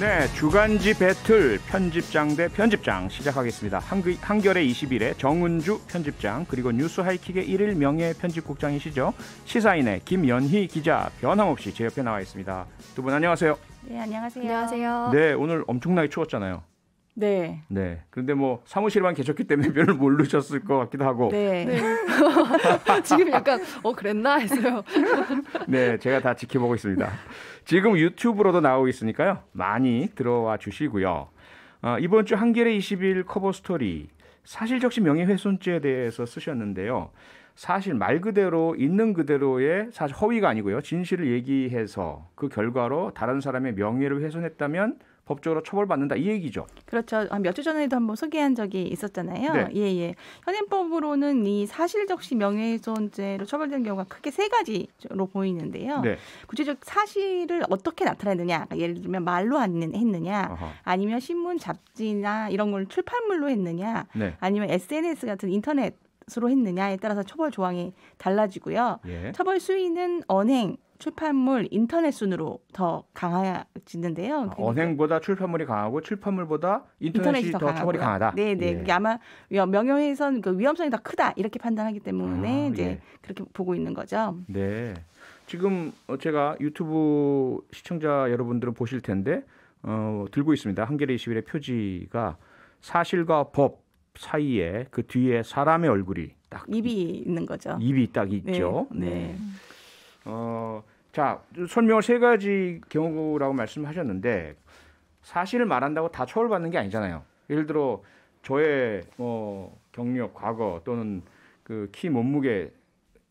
네, 주간지 배틀 편집장 대 편집장 시작하겠습니다. 한겨, 글한레 20일에 정은주 편집장 그리고 뉴스 하이킥의 1일 명예 편집국장이시죠. 시사인의 김연희 기자 변함없이 제 옆에 나와 있습니다. 두 분 안녕하세요. 네, 안녕하세요. 안녕하세요. 네, 오늘 엄청나게 추웠잖아요. 네. 네. 그런데 뭐 사무실만 계셨기 때문에 별을 모르셨을 것 같기도 하고. 네. 네. 지금 약간 어 그랬나 했어요. 네, 제가 다 지켜보고 있습니다. 지금 유튜브로도 나오고 있으니까요. 많이 들어와 주시고요. 아, 이번 주 한겨레 21 커버 스토리 사실 적시 명예훼손죄에 대해서 쓰셨는데요. 사실 말 그대로 있는 그대로의 사실 허위가 아니고요. 진실을 얘기해서 그 결과로 다른 사람의 명예를 훼손했다면 법적으로 처벌받는다 이 얘기죠. 그렇죠. 몇 주 전에도 한번 소개한 적이 있었잖아요. 네. 예, 예. 현행법으로는 이 사실적시 명예훼손죄로 처벌된 경우가 크게 세 가지로 보이는데요. 네. 구체적 사실을 어떻게 나타내느냐. 그러니까 예를 들면 말로 했느냐, 어허. 아니면 신문 잡지나 이런 걸 출판물로 했느냐, 네. 아니면 SNS 같은 인터넷 으로 했느냐에 따라서 처벌 조항이 달라지고요. 예. 처벌 수위는 언행, 출판물 인터넷 순으로 더 강해지는데요. 아, 그러니까 언행보다 출판물이 강하고 출판물보다 인터넷이, 인터넷이 더, 더 처벌이 강하다. 네, 네. 예. 그게 아마 명예훼손 그 위험성이 더 크다 이렇게 판단하기 때문에 아, 이제 예. 그렇게 보고 있는 거죠. 네. 지금 어, 제가 유튜브 시청자 여러분들은 보실 텐데 어, 들고 있습니다. 한겨레 21의 표지가 사실과 법 사이에 그 뒤에 사람의 얼굴이 딱 입이 있는 거죠. 입이 딱 있죠. 네. 네. 네. 어, 자 설명을 세 가지 경우라고 말씀하셨는데 사실을 말한다고 다 처벌받는 게 아니잖아요. 예를 들어 저의 뭐 경력, 과거 또는 그키 몸무게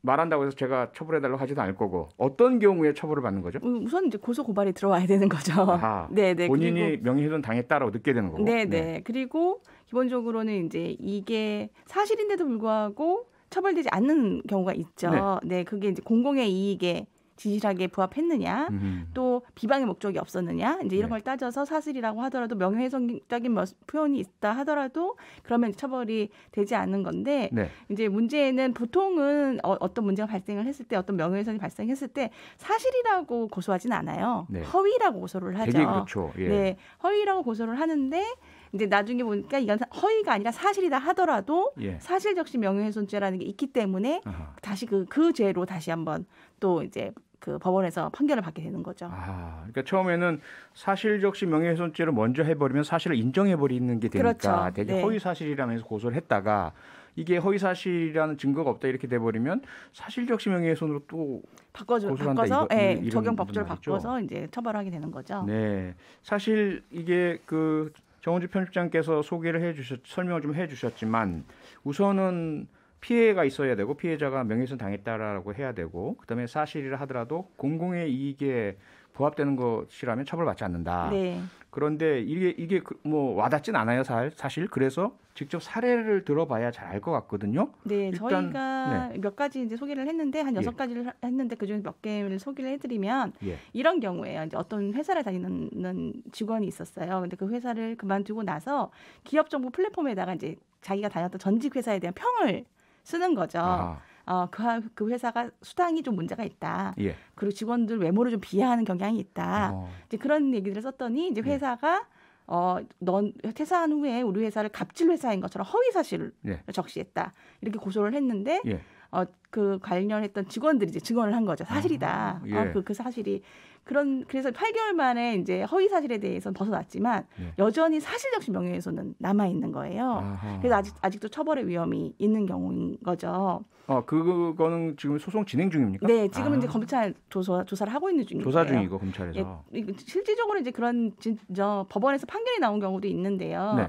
말한다고 해서 제가 처벌해달라고 하지도 않을 거고 어떤 경우에 처벌을 받는 거죠? 우선 이제 고소 고발이 들어와야 되는 거죠. 네네. 네. 본인이 명예훼손 당했다라고 느게 되는 거고. 네네. 네. 네. 그리고 기본적으로는 이제 이게 사실인데도 불구하고 처벌되지 않는 경우가 있죠. 네, 네 그게 이제 공공의 이익에 지실하게 부합했느냐, 음. 또 비방의 목적이 없었느냐, 이제 이런 네. 걸 따져서 사실이라고 하더라도 명예훼손적인 뭐 표현이 있다 하더라도 그러면 처벌이 되지 않는 건데 네. 이제 문제는 보통은 어, 떤 문제가 발생을 했을 때 어떤 명예훼손이 발생했을 때 사실이라고 고소하진 않아요. 네. 허위라고 고소를 하죠. 되게 그렇죠. 예. 네, 허위라고 고소를 하는데 이제 나중에 보니까 이건 허위가 아니라 사실이다 하더라도 예. 사실 적시 명예훼손죄라는 게 있기 때문에 아하. 다시 그, 그 죄로 다시 한번 또 이제 그 법원에서 판결을 받게 되는 거죠. 아, 그러니까 처음에는 사실 적시 명예훼손죄를 먼저 해버리면 사실을 인정해버리는 게 되니까 그렇죠. 되게 네. 허위 사실이라면서 고소를 했다가 이게 허위 사실이라는 증거가 없다 이렇게 돼버리면 사실 적시 명예훼손으로 또 바꿔줘, 바꿔서 예, 적용 법조를 바꿔서 이제 처벌하게 되는 거죠. 네, 사실 이게 그 정은주 편집장께서 소개를 해주셨 설명을 좀 해주셨지만 우선은 피해가 있어야 되고 피해자가 명예훼손 당했다라고 해야 되고 그다음에 사실이라 하더라도 공공의 이익에 부합되는 것이라면 처벌받지 않는다. 네. 그런데 이게 이게 그 뭐 와닿진 않아요, 사실. 그래서 직접 사례를 들어봐야 잘 알 것 같거든요. 네, 일단, 저희가 네. 몇 가지 이제 소개를 했는데 한 여섯 예. 가지를 했는데 그중에 몇 개를 소개를 해드리면 예. 이런 경우에요. 이제 어떤 회사를 다니는 직원이 있었어요. 근데 그 회사를 그만두고 나서 기업 정보 플랫폼에다가 이제 자기가 다녔던 전직 회사에 대한 평을 쓰는 거죠. 아. 어, 그, 그, 회사가 수당이 좀 문제가 있다. 예. 그리고 직원들 외모를 좀 비하하는 경향이 있다. 어. 이제 그런 얘기들을 썼더니 이제 예. 회사가 예. 어, 넌 퇴사한 후에 우리 회사를 갑질 회사인 것처럼 허위 사실을 예. 적시했다. 이렇게 고소를 했는데 예. 어, 그 관련했던 직원들이 이제 증언을 한 거죠. 사실이다. 음, 어, 예. 어, 그, 그 사실이. 그런, 그래서 8개월 만에 이제 허위 사실에 대해서는 벗어났지만 예. 여전히 사실적신 명예훼손은 남아있는 거예요. 아하. 그래서 아직, 아직도 처벌의 위험이 있는 경우인 거죠. 어, 그거는 지금 소송 진행 중입니까? 네, 지금 아. 이제 검찰 조사, 조사를 하고 있는 중이에요. 조사 중이고, 검찰에서. 예, 실질적으로 이제 그런 진, 저, 법원에서 판결이 나온 경우도 있는데요. 네.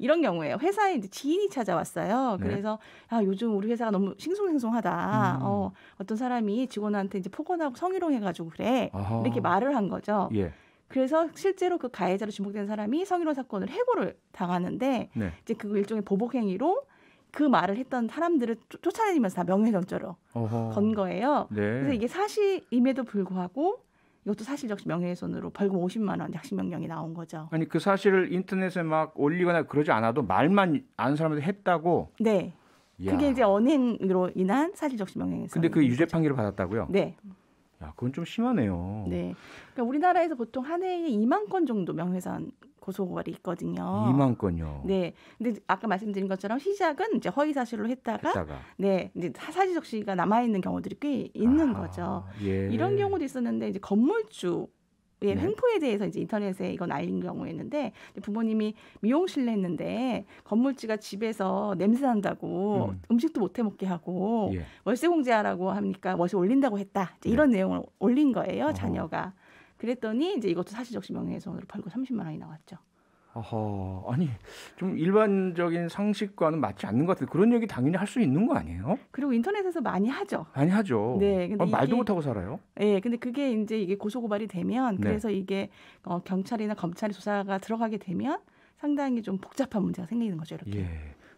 이런 경우에요. 회사에 이제 지인이 찾아왔어요. 네. 그래서 네. 아, 요즘 우리 회사가 너무 싱숭생숭하다. 음. 어, 어떤 사람이 직원한테 이제 폭언하고 성희롱 해가지고 그래. 아하. 이렇게 말을 한 거죠. 예. 그래서 실제로 그 가해자로 지목된 사람이 성희롱 사건을 해고를 당하는데 네. 이제 그 일종의 보복 행위로 그 말을 했던 사람들을 쫓아다니면서 다 명예훼손죄로 건 거예요. 네. 그래서 이게 사실임에도 불구하고 이것도 사실 역시 명예훼손으로 벌금 50만 원 약식 명령이 나온 거죠. 아니 그 사실을 인터넷에 막 올리거나 그러지 않아도 말만 아는 사람한테 했다고. 네. 이야. 그게 이제 언행으로 인한 사실적 명예훼손. 근데 그 유죄 판결을 받았다고요? 네. 야, 그건 좀 심하네요. 네. 그러니까 우리나라에서 보통 한 해에 2만 건 정도 명예훼손 고소고발이 있거든요. 2만 건요. 네. 근데 아까 말씀드린 것처럼 시작은 이제 허위 사실로 했다가, 했다가. 네, 이제 사지적 시가 남아 있는 경우들이 꽤 있는 아, 거죠. 예. 이런 경우도 있었는데 이제 건물주 예, 네. 횡포에 대해서 이제 인터넷에 이건 알린 경우였는데 부모님이 미용실 했는데 건물주가 집에서 냄새 난다고 음. 식도 못해 먹게 하고 예. 월세 공제하라고 하니까 월세 올린다고 했다 이제 네. 이런 네. 내용을 올린 거예요 자녀가. 어허. 그랬더니 이제 이것도 사실적 명예훼손으로 벌금 30만 원이 나왔죠. 어허, 아니 좀 일반적인 상식과는 맞지 않는 것 같은데 그런 얘기 당연히 할 수 있는 거 아니에요? 그리고 인터넷에서 많이 하죠. 많이 하죠. 네, 아, 근데 아, 이게, 말도 못하고 살아요. 네, 근데 그게 이제 이게 고소고발이 되면 네. 그래서 이게 어, 경찰이나 검찰의 조사가 들어가게 되면 상당히 좀 복잡한 문제가 생기는 거죠, 이렇게. 예.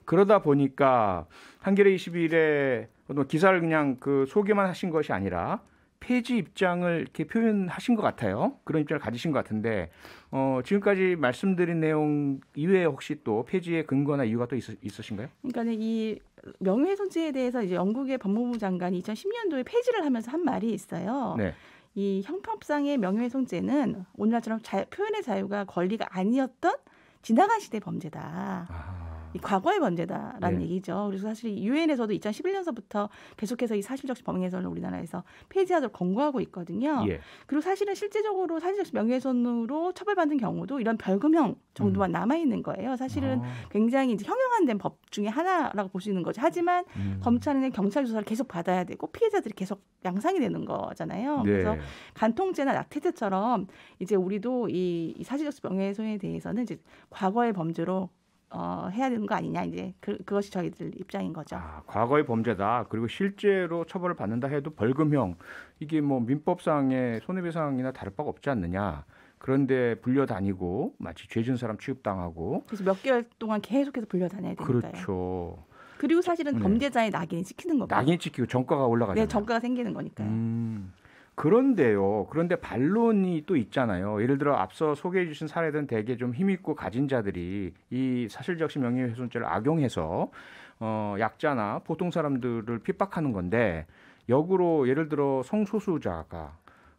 그러다 보니까 한겨레 21에 뭐 기사를 그냥 그 소개만 하신 것이 아니라 폐지 입장을 이렇게 표현하신 것 같아요. 그런 입장을 가지신 것 같은데 어, 지금까지 말씀드린 내용 이외에 혹시 또 폐지의 근거나 이유가 또 있으, 있으신가요? 그러니까이 명예훼손죄에 대해서 이제 영국의 법무부 장관이 2010년도에 폐지를 하면서 한 말이 있어요. 네. 이 형법상의 명예훼손죄는 오늘날처럼 자, 표현의 자유가 권리가 아니었던 지나간 시대 범죄다. 아. 이 과거의 범죄다라는 네. 얘기죠. 그래서 사실 유엔에서도 2011년서부터 계속해서 이 사실적 명예훼손을 우리나라에서 폐지하도록 권고하고 있거든요. 예. 그리고 사실은 실제적으로 사실적 명예훼손으로 처벌받는 경우도 이런 벌금형 정도만 음. 남아 있는 거예요. 사실은 아. 굉장히 이제 형용한된 법 중에 하나라고 볼 수 있는 거죠. 하지만 음. 검찰은 경찰 조사를 계속 받아야 되고 피해자들이 계속 양상이 되는 거잖아요. 네. 그래서 간통죄나 낙태죄처럼 이제 우리도 이, 이 사실적 명예훼손에 대해서는 이제 과거의 범죄로 어, 해야 되는 거 아니냐 이제 그, 그것이 저희들 입장인 거죠. 아, 과거의 범죄다. 그리고 실제로 처벌을 받는다 해도 벌금형 이게 뭐 민법상의 손해배상이나 다를 바가 없지 않느냐. 그런데 불려다니고 마치 죄진 사람 취급당하고 그래서 몇 개월 동안 계속해서 불려다녀야 되니까요. 그렇죠. 그리고 사실은 네. 범죄자의 낙인 찍히는 거고 낙인 찍히고 정가가 올라가잖 네, 정가가 생기는 거니까요. 음. 그런데요. 그런데 반론이 또 있잖아요. 예를 들어 앞서 소개해 주신 사례들은 대개 좀 힘있고 가진 자들이 이 사실적시 명예훼손죄를 악용해서 어, 약자나 보통 사람들을 핍박하는 건데 역으로 예를 들어 성소수자가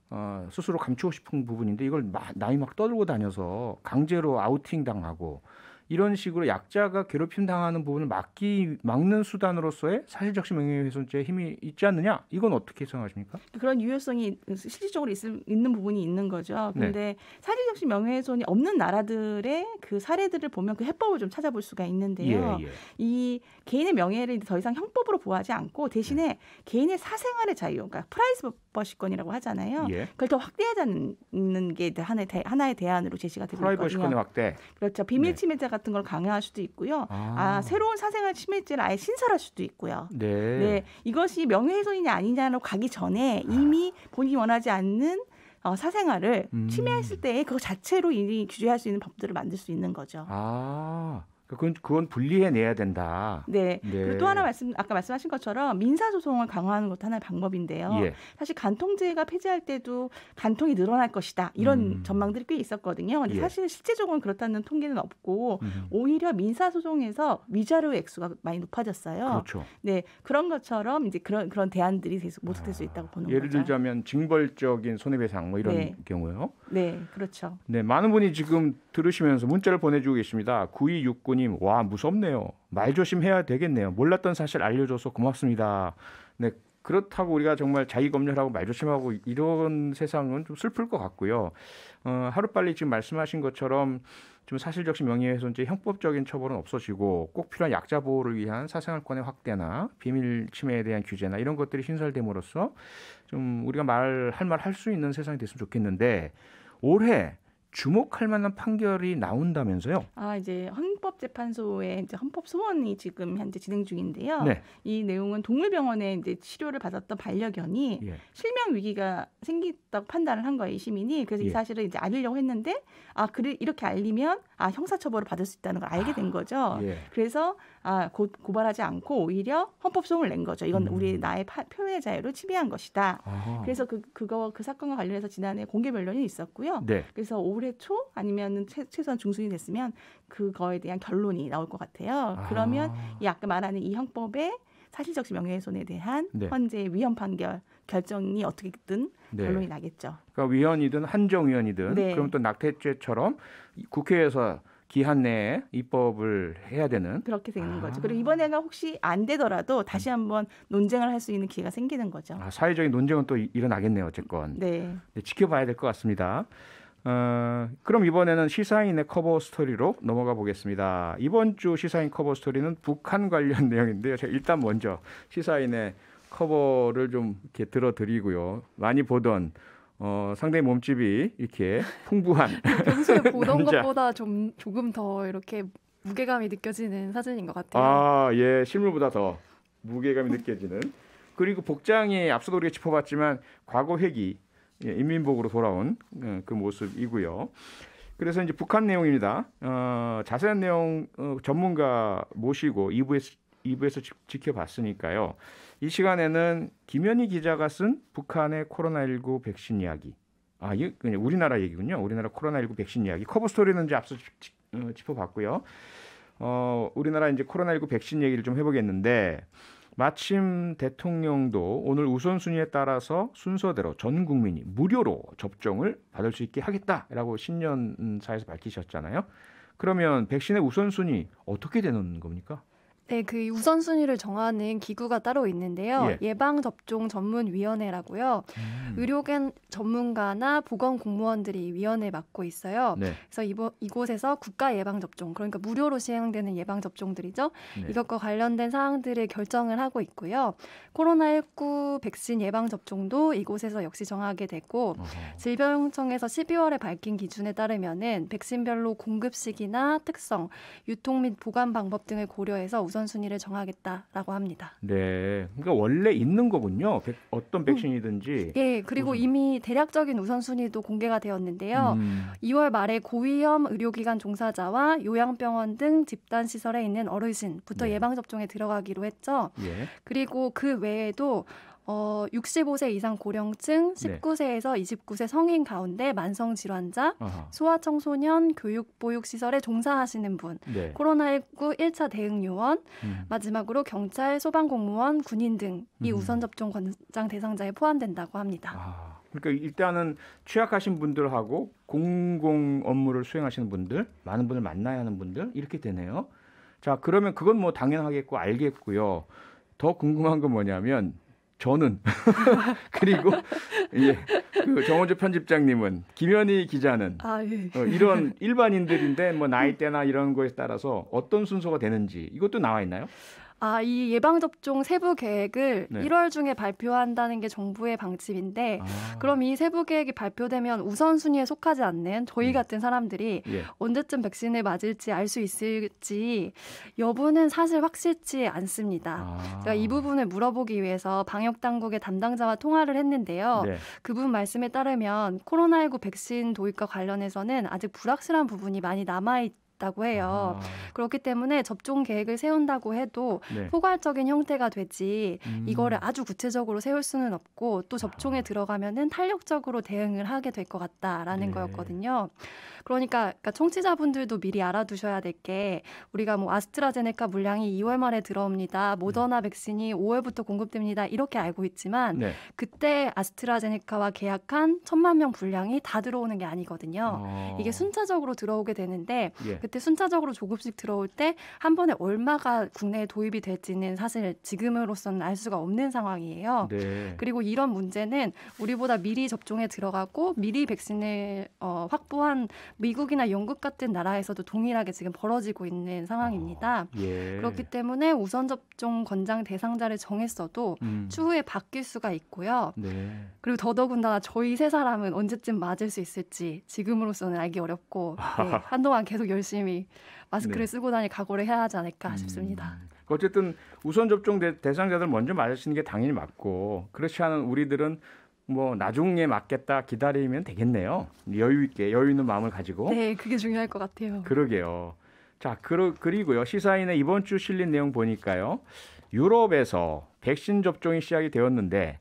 어, 스스로 감추고 싶은 부분인데 이걸 나이 막 떠들고 다녀서 강제로 아우팅 당하고 이런 식으로 약자가 괴롭힘 당하는 부분을 막기 막는 수단으로서의 사실적시 명예훼손죄의 힘이 있지 않느냐? 이건 어떻게 생각하십니까? 그런 유효성이 실질적으로 있을, 있는 부분이 있는 거죠. 네. 근데 네. 사실적시 명예훼손이 없는 나라들의 그 사례들을 보면 그 해법을 좀 찾아볼 수가 있는데요. 예, 예. 이 개인의 명예를 더 이상 형법으로 보호하지 않고 대신에 네. 개인의 사생활의 자유, 그러니까 프라이스 버시권이라고 하잖아요. 예. 그걸 더 확대하자는 게 하나의, 대, 하나의 대안으로 제시가 되고 있거든요. 프라이버시권의 확대. 그렇죠. 비밀 네. 침해자가 같은 걸 강요할 수도 있고요. 아, 아 새로운 사생활 침해죄를 아예 신설할 수도 있고요. 네. 네. 이것이 명예훼손이냐 아니냐로 가기 전에 이미 본인이 원하지 않는 어, 사생활을 음. 침해했을 때 그 자체로 이미 규제할 수 있는 법들을 만들 수 있는 거죠. 아. 그건 그건 분리해내야 된다. 네. 네. 그리고 또 하나 말씀 아까 말씀하신 것처럼 민사 소송을 강화하는 것도 하나의 방법인데요. 예. 사실 간통죄가 폐지할 때도 간통이 늘어날 것이다 이런 음. 전망들이 꽤 있었거든요. 근데 예. 사실 실제적으로는 그렇다는 통계는 없고 음. 오히려 민사 소송에서 위자료 액수가 많이 높아졌어요. 그렇죠. 네. 그런 것처럼 이제 그런 그런 대안들이 계속 아, 모색될 아, 수 있다고 보는 예를 거죠. 예를 들자면 징벌적인 손해배상 뭐 이런 네. 경우요. 네, 그렇죠. 네, 많은 분이 지금 들으시면서 문자를 보내주고 계십니다. 9269님 이사님, 와 무섭네요. 말 조심해야 되겠네요. 몰랐던 사실 알려줘서 고맙습니다. 네, 그렇다고 우리가 정말 자기 검열하고 말 조심하고 이런 세상은 좀 슬플 것 같고요. 어, 하루빨리 지금 말씀하신 것처럼 좀 사실적시 명예훼손죄 형법적인 처벌은 없어지고 꼭 필요한 약자 보호를 위한 사생활권의 확대나 비밀 침해에 대한 규제나 이런 것들이 신설됨으로써 좀 우리가 말할 말 할 수 있는 세상이 됐으면 좋겠는데 올해 주목할 만한 판결이 나온다면서요? 아 이제 헌법재판소에 이제 헌법 소원이 지금 현재 진행 중인데요. 네. 이 내용은 동물병원에 이제 치료를 받았던 반려견이 예. 실명 위기가 생겼다고 판단을 한 거예요. 이 시민이 그래서 예. 이 사실을 이제 알리려고 했는데 아그래 이렇게 알리면 아 형사처벌을 받을 수 있다는 걸 알게 아, 된 거죠. 아, 예. 그래서 아곧 고, 발하지 않고 오히려 헌법 소원을낸 거죠. 이건 음. 우리 나의 파, 표현의 자유를 침해한 것이다. 아하. 그래서 그 그거 그 사건과 관련해서 지난해 공개 변론이 있었고요. 네. 그래서 올 올해 초아니면 최, 소한 중순이 됐으면 그거에 대한 결론이 나올 것 같아요. 아. 그러면 이 아까 말하는 이 형법에 사실적 명예훼손에 대한 네. 현재 위헌 판결 결정이 어떻게든 네. 결론이 나겠죠. 그러니까 위헌이든 한정위헌이든 네. 그럼 또 낙태죄처럼 국회에서 기한 내에 입법을 해야 되는 그렇게 되는 아. 거죠. 그리고 이번에가 혹시 안 되더라도 다시 음. 한번 논쟁을 할 수 있는 기회가 생기는 거죠. 아, 사회적인 논쟁은 또 일어나겠네요, 어쨌건. 네. 네 지켜봐야 될 것 같습니다. 어, 그럼 이번에는 시사인의 커버 스토리로 넘어가 보겠습니다. 이번 주 시사인 커버 스토리는 북한 관련 내용인데요. 제가 일단 먼저 시사인의 커버를 좀 이렇게 들어드리고요. 많이 보던 어, 상당히 몸집이 이렇게 풍부한 평소에 보던 것보다 좀 조금 더 이렇게 무게감이 느껴지는 사진인 것 같아요. 아, 예, 실물보다 더 무게감이 느껴지는. 그리고 복장이 앞서도 우리가 짚어봤지만 과거 회기 예, 인민복으로 돌아온 예, 그 모습이고요. 그래서 이제 북한 내용입니다. 어, 자세한 내용 어, 전문가 모시고 2부에서, 2부에서 지, 켜봤으니까요이 시간에는 김현희 기자가 쓴 북한의 코로나19 백신 이야기. 아, 이게 우리나라 얘기군요. 우리나라 코로나19 백신 이야기. 커버 스토리는 이제 앞서 짚, 어, 짚어봤고요. 어, 우리나라 이제 코로나19 백신 얘기를 좀 해보겠는데 마침 대통령도 오늘 우선순위에 따라서 순서대로 전 국민이 무료로 접종을 받을 수 있게 하겠다라고 신년사에서 밝히셨잖아요. 그러면 백신의 우선순위 어떻게 되는 겁니까? 네, 그 우선순위를 정하는 기구가 따로 있는데요. 예. 방접종 전문위원회라고요. 음. 의료계 전문가나 보건 공무원들이 위원회 맡고 있어요. 네. 그래서 이보, 이곳에서 국가 예방접종, 그러니까 무료로 시행되는 예방접종들이죠. 네. 이것과 관련된 사항들을 결정을 하고 있고요. 코로나19 백신 예방접종도 이곳에서 역시 정하게 되고 어허. 질병청에서 12월에 밝힌 기준에 따르면은 백신별로 공급 시기나 특성, 유통 및 보관 방법 등을 고려해서 우선 우선순위를 정하겠다라고 합니다. 네, 그러니까 원래 있는 거군요. 백, 어떤 음. 백신이든지. 음. 예, 그리고 우선. 이미 대략적인 우선순위도 공개가 되었는데요. 음. 2월 말에 고위험 의료기관 종사자와 요양병원 등 집단 시설에 있는 어르신부터 네. 예방 접종에 들어가기로 했죠. 예. 그리고 그 외에도 어, 65세 이상 고령층, 19세에서 네. 29세 성인 가운데 만성 질환자, 소아청소년 교육 보육 시설에 종사하시는 분, 네. 코로나19 1차 대응 요원, 음. 마지막으로 경찰, 소방 공무원, 군인 등이 음. 우선 접종 권장 대상자에 포함된다고 합니다. 아, 그러니까 일단은 취약하신 분들하고 공공 업무를 수행하시는 분들, 많은 분을 만나야 하는 분들 이렇게 되네요. 자, 그러면 그건 뭐 당연하겠고 알겠고요. 더 궁금한 건 뭐냐면 저는 그리고 예, 그 정원주 편집장님은 김현희 기자는 아, 예. 어, 이런 일반인들인데 뭐 나이대나 이런 거에 따라서 어떤 순서가 되는지 이것도 나와 있나요? 아, 이 예방접종 세부 계획을 네. 1월 중에 발표한다는 게 정부의 방침인데, 아. 그럼 이 세부 계획이 발표되면 우선순위에 속하지 않는 저희 음. 같은 사람들이 예. 언제쯤 백신을 맞을지 알 수 있을지 여부는 사실 확실치 않습니다. 아. 제가 그러니까 이 부분을 물어보기 위해서 방역당국의 담당자와 통화를 했는데요. 네. 그분 말씀에 따르면 코로나19 백신 도입과 관련해서는 아직 불확실한 부분이 많이 남아있다. 있다고 해요. 아. 그렇기 때문에 접종 계획을 세운다고 해도 네. 포괄적인 형태가 되지 음. 이거를 아주 구체적으로 세울 수는 없고 또 접종에 아. 들어가면은 탄력적으로 대응을 하게 될 것 같다라는 네. 거였거든요. 그러니까, 그러니까 청취자분들도 미리 알아두셔야 될 게 우리가 뭐 아스트라제네카 물량이 2월 말에 들어옵니다. 모더나 네. 백신이 5월부터 공급됩니다. 이렇게 알고 있지만 네. 그때 아스트라제네카와 계약한 천만 명 분량이 다 들어오는 게 아니거든요. 어. 이게 순차적으로 들어오게 되는데 예. 그때 순차적으로 조금씩 들어올 때 한 번에 얼마가 국내에 도입이 될지는 사실 지금으로서는 알 수가 없는 상황이에요. 네. 그리고 이런 문제는 우리보다 미리 접종에 들어가고 미리 백신을 어, 확보한 미국이나 영국 같은 나라에서도 동일하게 지금 벌어지고 있는 상황입니다. 어, 예. 그렇기 때문에 우선 접종 권장 대상자를 정했어도 음. 추후에 바뀔 수가 있고요. 네. 그리고 더더군다나 저희 세 사람은 언제쯤 맞을 수 있을지 지금으로서는 알기 어렵고 네, 한동안 계속 열심히 열심히 마스크를 네. 쓰고 다니 각오를 해야 하지 않을까 음. 싶습니다. 그 어쨌든 우선 접종 대상자들 먼저 맞으시는 게 당연히 맞고 그렇지 않은 우리들은 뭐 나중에 맞겠다 기다리면 되겠네요. 여유 있게 여유 있는 마음을 가지고. 네, 그게 중요할 것 같아요. 그러게요. 자, 그러, 그리고요 시사인의 이번 주 실린 내용 보니까요 유럽에서 백신 접종이 시작이 되었는데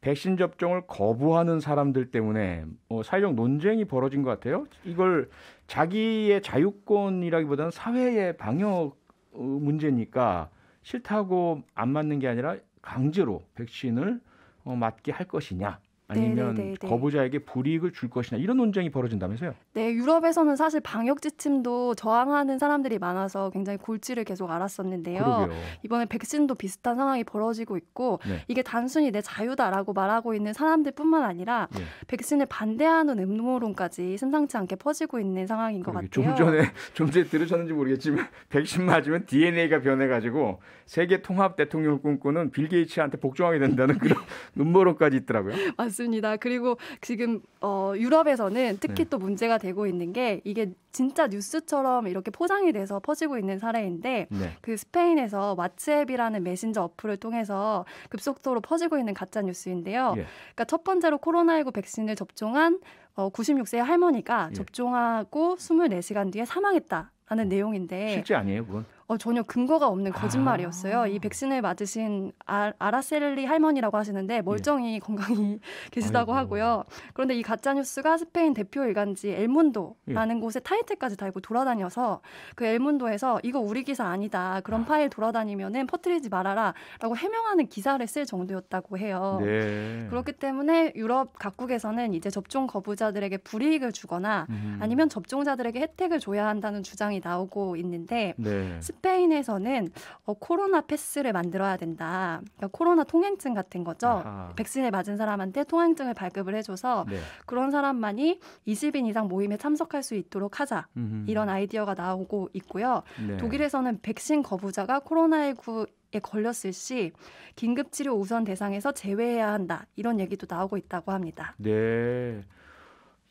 백신 접종을 거부하는 사람들 때문에 어, 사회적 논쟁이 벌어진 것 같아요. 이걸 자기의 자유권이라기보다는 사회의 방역 어, 문제니까 싫다고 안 맞는 게 아니라 강제로 백신을 어, 맞게 할 것이냐 아니면 네네네네. 네, 네, 네. 거부자에게 불이익을 줄 것이냐 이런 논쟁이 벌어진다면서요? 네, 유럽에서는 사실 방역 지침도 저항하는 사람들이 많아서 굉장히 골치를 계속 알았었는데요. 그러게요. 이번에 백신도 비슷한 상황이 벌어지고 있고 네. 이게 단순히 내 자유다라고 말하고 있는 사람들뿐만 아니라 네. 백신을 반대하는 음모론까지 심상치 않게 퍼지고 있는 상황인 것 같아요. 좀 전에 좀 전에 들으셨는지 모르겠지만 백신 맞으면 DNA가 변해가지고 세계 통합 대통령을 꿈꾸는 빌 게이츠한테 복종하게 된다는 그런 음모론까지 있더라고요. 맞습니다. 그리고 지금 어, 유럽에서는 특히 네. 또 문제가 되고 있는 게 이게 진짜 뉴스처럼 이렇게 포장이 돼서 퍼지고 있는 사례인데 네. 그 스페인에서 왓츠앱이라는 메신저 어플을 통해서 급속도로 퍼지고 있는 가짜 뉴스인데요. 예. 그러니까 첫 번째로 코로나19 백신을 접종한 어, 96세 의 할머니가 예. 접종하고 24시간 뒤에 사망했다. 라는 음. 내용인데 실제 아니에요, 그건? 어, 전혀 근거가 없는 아. 거짓말이었어요. 아. 이 백신을 맞으신 아, 아라셀리 할머니라고 하시는데 예. 멀쩡히 예. 건강히 계시다고 아이고. 하고요. 그런데 이 가짜 뉴스가 스페인 대표 일간지 엘몬도라는 예. 곳에 타이틀까지 달고 돌아다녀서 그 엘몬도에서 이거 우리 기사 아니다. 그런 아. 파일 돌아다니면은 퍼뜨리지 말아라라고 해명하는 기사를 쓸 정도였다고 해요. 네. 그렇기 때문에 유럽 각국에서는 이제 접종 거부자들에게 불이익을 주거나 음. 아니면 접종자들에게 혜택을 줘야 한다는 주장이 나오고 있는데 네. 스페인에서는 어, 코로나 패스를 만들어야 된다. 그러니까 코로나 통행증 같은 거죠. 아하. 백신을 맞은 사람한테 통행증을 발급을 해줘서 네. 그런 사람만이 20인 이상 모임에 참석할 수 있도록 하자. 음흠. 이런 아이디어가 나오고 있고요. 네. 독일에서는 백신 거부자가 코로나19 에 걸렸을 시 긴급 치료 우선 대상에서 제외해야 한다 이런 얘기도 나오고 있다고 합니다. 네.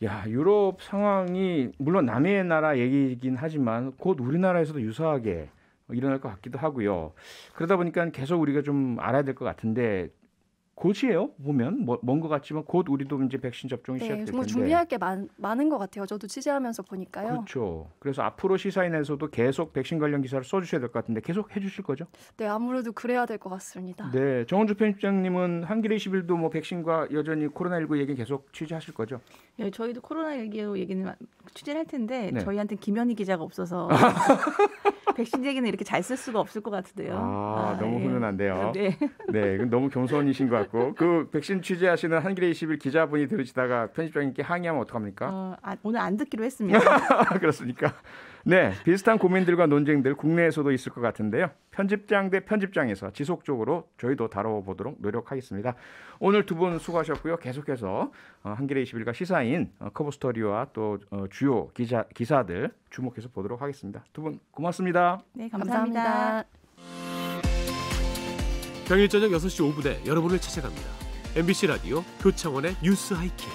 야, 유럽 상황이 물론 남의 나라 얘기이긴 하지만 곧 우리나라에서도 유사하게 일어날 것 같기도 하고요. 그러다 보니까 계속 우리가 좀 알아야 될 것 같은데 곧이에요. 보면 뭐, 먼것 같지만 곧 우리도 이제 백신 접종이 네, 시작될 텐데. 뭐 준비할 게 많, 많은 것 같아요. 저도 취재하면서 보니까요. 그렇죠. 그래서 앞으로 시사인에서도 계속 백신 관련 기사를 써주셔야 될 것 같은데 계속 해주실 거죠? 네, 아무래도 그래야 될 것 같습니다. 네, 정원주 편집장님은 한겨레 2 0도뭐 백신과 여전히 코로나19 얘기 계속 취재하실 거죠? 네, 저희도 코로나19 얘기는 취재를 할 텐데 네. 저희한테 김현희 기자가 없어서 백신 얘기는 이렇게 잘 쓸 수가 없을 것 같은데요. 아, 아 너무 예. 훈훈한데요. 네, 네, 너무 겸손이신 것 같아요. 같고 그 백신 취재하시는 한길의 21 기자분이 들으시다가 편집장님께 항의하면 어떡합니까? 어, 아, 오늘 안 듣기로 했습니다. 그렇습니까? 네, 비슷한 고민들과 논쟁들 국내에서도 있을 것 같은데요. 편집장 대 편집장에서 지속적으로 저희도 다뤄보도록 노력하겠습니다. 오늘 두 분 수고하셨고요. 계속해서 어, 한길의 21과 시사인 어, 커버스토리와또 어, 주요 기자, 기사들 주목해서 보도록 하겠습니다. 두 분 고맙습니다. 네, 감사합니다. 감사합니다. 평일 저녁 6시 5분에 여러분을 찾아갑니다. MBC 라디오 교창원의 뉴스 하이킥.